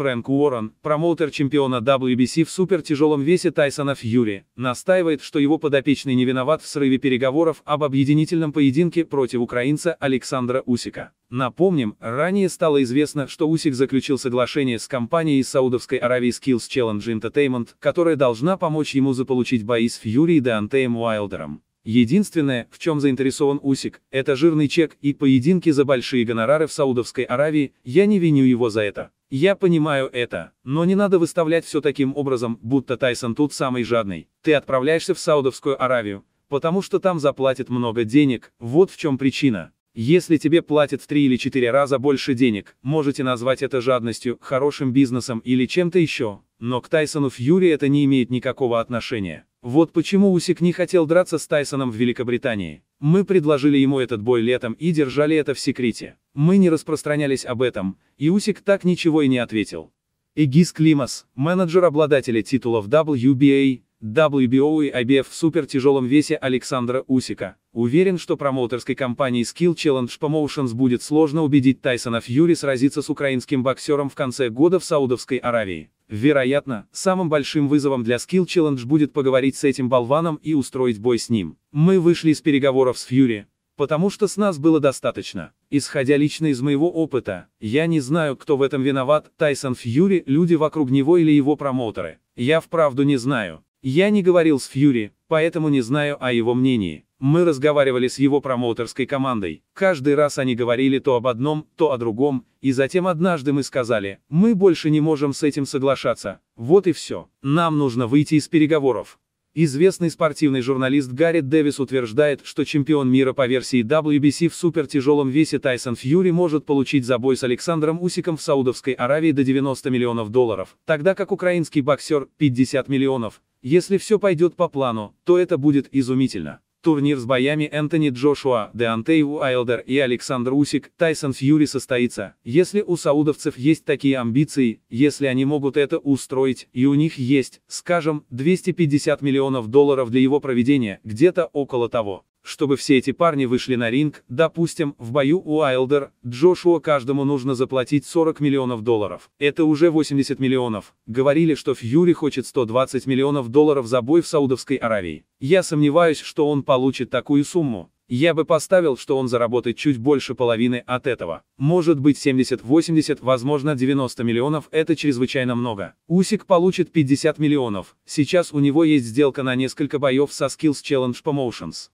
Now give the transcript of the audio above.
Фрэнк Уоррен, промоутер чемпиона WBC в супертяжелом весе Тайсона Фьюри, настаивает, что его подопечный не виноват в срыве переговоров об объединительном поединке против украинца Александра Усика. Напомним, ранее стало известно, что Усик заключил соглашение с компанией из Саудовской Аравии Skills Challenge Entertainment, которая должна помочь ему заполучить бои с Фьюри и Деонтеем Уайлдером. Единственное, в чем заинтересован Усик, это жирный чек и поединки за большие гонорары в Саудовской Аравии, я не виню его за это. Я понимаю это, но не надо выставлять все таким образом, будто Тайсон тут самый жадный. Ты отправляешься в Саудовскую Аравию, потому что там заплатят много денег, вот в чем причина. Если тебе платят в три или четыре раза больше денег, можете назвать это жадностью, хорошим бизнесом или чем-то еще, но к Тайсону Фьюри это не имеет никакого отношения. Вот почему Усик не хотел драться с Тайсоном в Великобритании. Мы предложили ему этот бой летом и держали это в секрете. Мы не распространялись об этом, и Усик так ничего и не ответил. Эгис Климас, менеджер обладателя титулов WBA, WBO и IBF в супертяжелом весе Александра Усика, уверен, что промоутерской компании Skill Challenge Promotions будет сложно убедить Тайсона Фьюри сразиться с украинским боксером в конце года в Саудовской Аравии. Вероятно, самым большим вызовом для Skill Challenge будет поговорить с этим болваном и устроить бой с ним. Мы вышли из переговоров с Фьюри, потому что с нас было достаточно. Исходя лично из моего опыта, я не знаю, кто в этом виноват, Тайсон Фьюри, люди вокруг него или его промоутеры. Я вправду не знаю. Я не говорил с Фьюри, поэтому не знаю о его мнении. Мы разговаривали с его промоутерской командой. Каждый раз они говорили то об одном, то о другом, и затем однажды мы сказали, мы больше не можем с этим соглашаться. Вот и все. Нам нужно выйти из переговоров. Известный спортивный журналист Гарри Дэвис утверждает, что чемпион мира по версии WBC в супертяжелом весе Тайсон Фьюри может получить за бой с Александром Усиком в Саудовской Аравии до 90 миллионов долларов, тогда как украинский боксер – 50 миллионов. Если все пойдет по плану, то это будет изумительно. Турнир с боями Энтони Джошуа, Деонтей Уайлдер и Александр Усик, Тайсон Фьюри состоится. Если у саудовцев есть такие амбиции, если они могут это устроить, и у них есть, скажем, 250 миллионов долларов для его проведения, где-то около того чтобы все эти парни вышли на ринг, допустим, в бою у Айлдер, Джошуа каждому нужно заплатить 40 миллионов долларов. Это уже 80 миллионов. Говорили, что Фьюри хочет 120 миллионов долларов за бой в Саудовской Аравии. Я сомневаюсь, что он получит такую сумму. Я бы поставил, что он заработает чуть больше половины от этого. Может быть 70-80, возможно 90 миллионов, это чрезвычайно много. Усик получит 50 миллионов. Сейчас у него есть сделка на несколько боев со Skills Challenge Promotions.